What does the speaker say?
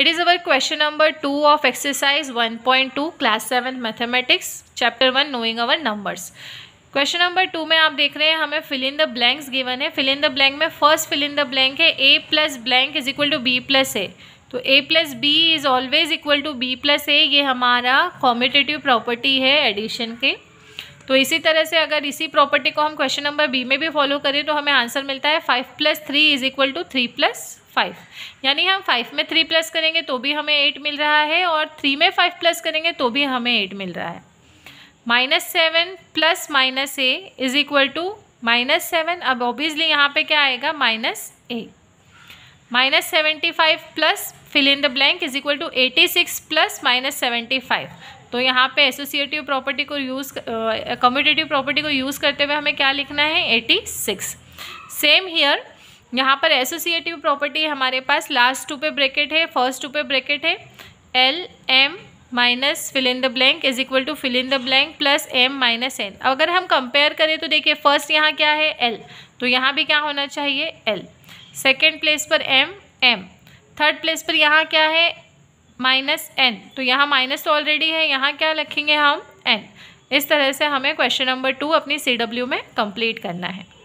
our question number two of exercise one point 1.2 class seven mathematics chapter one knowing our numbers question number two में आप देख रहे हैं हमें fill in the blanks given है fill in the blank में first fill in the blank है A plus blank is equal to B plus A तो A plus B is always equal to B plus A ये हमारा competitive property है addition के तो इसी तरह से अगर इसी प्रॉपर्टी को हम क्वेश्चन नंबर बी में भी फॉलो करें तो हमें आंसर मिलता है five plus three is equal to three plus five यानी हम फाइव में थ्री प्लस करेंगे तो भी हमें एट मिल रहा है और थ्री में फाइव प्लस करेंगे तो भी हमें एट मिल रहा है minus seven plus minus A is equal to minus seven अब ऑब्वियसली यहाँ पे क्या आएगा minus A minus seventy five plus fill in the blank is equal to eighty six plus minus seventy five तो यहाँ पे एसोसिएटिव प्रॉपर्टी को use commutative property को यूज़ करते हुए हमें क्या लिखना है एटी सिक्स सेम हीयर यहाँ पर एसोसिएटिव प्रॉपर्टी हमारे पास लास्ट टू पे ब्रैकेट है फर्स्ट टू पे ब्रैकेट है L M minus fill in the blank is equal to fill in the blank plus M minus N अगर हम कंपेयर करें तो देखिए फर्स्ट यहाँ क्या है एल तो यहाँ भी क्या होना चाहिए एल सेकेंड प्लेस पर एम एम थर्ड प्लेस पर यहाँ क्या है माइनस एन तो यहाँ माइनस तो ऑलरेडी है यहाँ क्या लिखेंगे हम एन इस तरह से हमें क्वेश्चन नंबर टू अपनी सी डब्ल्यू में कंप्लीट करना है